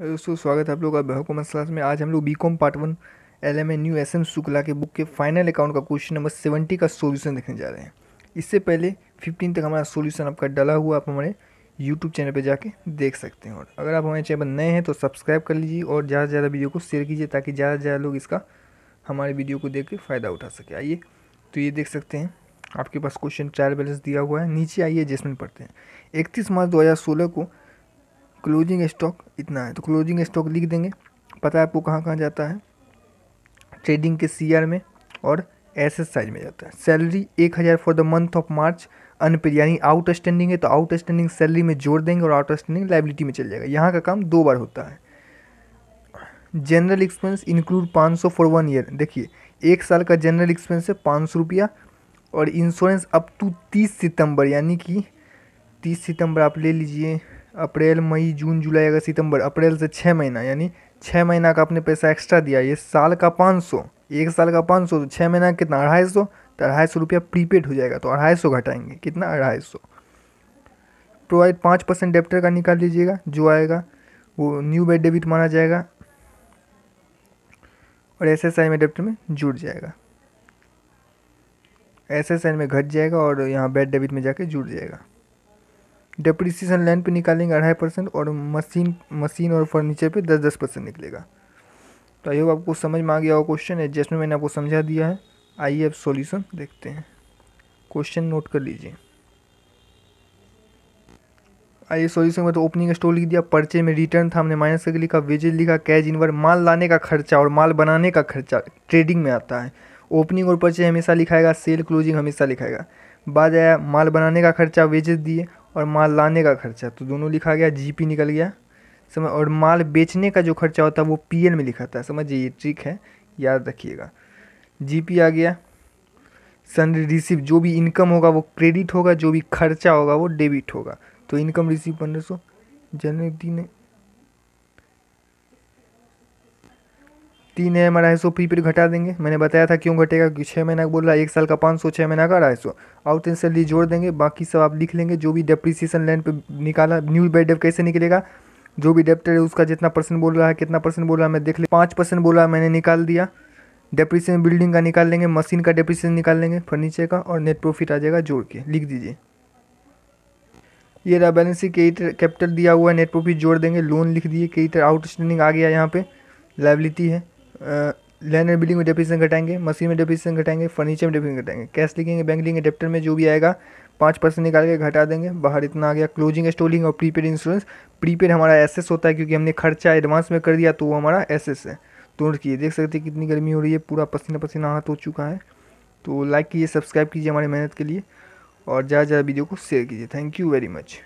दोस्तों स्वागत है आप लोग का बेहकूमत क्लास में आज हम लोग B com part one L M A new S M Shukla के बुक के फाइनल अकाउंट का क्वेश्चन नंबर सेवेंटी का सोल्यूशन देखने जा रहे हैं इससे पहले फिफ्टीन तक हमारा सोल्यूशन आपका डला हुआ आप हमारे यूट्यूब चैनल पर जाके देख सकते हैं और अगर आप हमारे चैनल नए हैं तो सब्सक्राइब कर लीजिए और ज़्यादा से ज़्यादा वीडियो को शेयर कीजिए ताकि ज़्यादा से ज़्यादा लोग इसका हमारे वीडियो को देख के फ़ायदा उठा सके आइए तो ये देख सकते हैं आपके पास क्वेश्चन ट्रायल बैलेंस दिया हुआ है नीचे आइए जैसमेंट पढ़ते हैं इकतीस मार्च दो को क्लोजिंग स्टॉक इतना है तो क्लोजिंग स्टॉक लिख देंगे पता है आपको कहाँ कहाँ जाता है ट्रेडिंग के सी में और एस साइज में जाता है सैलरी एक हज़ार for the month of March unpaid यानी आउट स्टैंडिंग है तो आउट स्टैंडिंग सैलरी में जोड़ देंगे और आउट स्टैंडिंग लाइबिलिटी में चल जाएगा यहाँ का काम दो बार होता है जनरल एक्सपेंस इंक्लूड पाँच सौ फॉर वन ईयर देखिए एक साल का जनरल एक्सपेंस है पाँच सौ रुपया और इंश्योरेंस अप टू तीस सितंबर यानी कि तीस सितंबर आप ले लीजिए अप्रैल मई जून जुलाई अगस्त सितंबर अप्रैल से छः महीना यानी छः महीना का आपने पैसा एक्स्ट्रा दिया ये साल का पाँच सौ एक साल का पाँच सौ तो छः महीना कितना अढ़ाई सौ तो अढ़ाई सौ रुपया प्रीपेड हो जाएगा तो अढ़ाई सौ घटाएंगे कितना अढ़ाई सौ प्रोवाइड पाँच परसेंट डेप्टर का निकाल लीजिएगा जो आएगा वो न्यू बेड डेबिट माना जाएगा और एस एस आई में डेप्टर में जुड़ जाएगा एस एस आई में घट जाएगा और यहाँ बेड डेबिट में जाके जुड़ जाएगा डेप्रिसिएशन लाइन पे निकालेंगे अढ़ाई परसेंट और मशीन मशीन और फर्नीचर पे दस दस परसेंट निकलेगा तो आई होप आपको समझ में आ गया वो क्वेश्चन है जिसमें मैंने आपको समझा दिया है आइए अब सॉल्यूशन देखते हैं क्वेश्चन नोट कर लीजिए आइए सॉल्यूशन में तो ओपनिंग स्टोर लिख दिया पर्चे में रिटर्न था हमने माइनस करके लिखा वेजेज लिखा कैश इनवर माल लाने का खर्चा और माल बनाने का खर्चा ट्रेडिंग में आता है ओपनिंग और पर्चे हमेशा लिखाएगा सेल क्लोजिंग हमेशा लिखाएगा बाद आया माल बनाने का खर्चा वेजेस दिए और माल लाने का खर्चा तो दोनों लिखा गया जीपी निकल गया समझ और माल बेचने का जो खर्चा होता है वो पीएल में लिखा था समझिए ये ट्रिक है याद रखिएगा जीपी आ गया सन रिसीव जो भी इनकम होगा वो क्रेडिट होगा जो भी खर्चा होगा वो डेबिट होगा तो इनकम रिसीव पंद्रह सौ जन्मदिन तीन एम अढ़ाई सौ फिर घटा देंगे मैंने बताया था क्यों घटेगा कि छः महीना का बोल रहा है एक साल का पाँच सौ छः महीना का अढ़ाई सौ आउट तीन सैलरी जोड़ देंगे बाकी सब आप लिख लेंगे जो भी डेप्रिसिएशन लैंड पे निकाला न्यू बेड डेप कैसे निकलेगा जो भी डेप्टर है उसका जितना परसेंट बोल रहा है कितना परसेंट बोल रहा है मैं देख ले पाँच परसेंट बोला मैंने निकाल दिया डेप्रिसिएशन बिल्डिंग का निकाल लेंगे मशीन का डेप्रिसिएशन निकाल लेंगे फर्नीचर का और नेट प्रॉफिट आ जाएगा जोड़ के लिख दीजिए ये रहा बैलेंस शीट कैपिटल दिया हुआ है नेट प्रॉफिट जोड़ देंगे लोन लिख दिए कई तरह आउटस्टैंडिंग आ गया यहाँ पे लाइबिलिटी है लैंड एंड बिल्डिंग में डेप्रीसन घटाएंगे मशीन में डेप्रीसन घटाएंगे फर्नीचर में डेप्रीसन घटाएंगे कैश लिखेंगे बैंक लिखेंगे डेप्टर में जो भी आएगा पाँच परसेंट निकाल के घटा देंगे बाहर इतना आ गया क्लोजिंग स्टोलिंग और प्रीपेड इंश्योरेंस प्रीपेड हमारा एसेस होता है क्योंकि हमने खर्चा एडवांस में कर दिया तो वो हमारा एसेस है तो नोट देख सकते हैं कितनी गर्मी हो रही है पूरा पसीना पसीना हाथ हो चुका है तो लाइक कीजिए सब्सक्राइब कीजिए हमारी मेहनत के लिए और ज़्यादा ज़्यादा वीडियो को शेयर कीजिए थैंक यू वेरी मच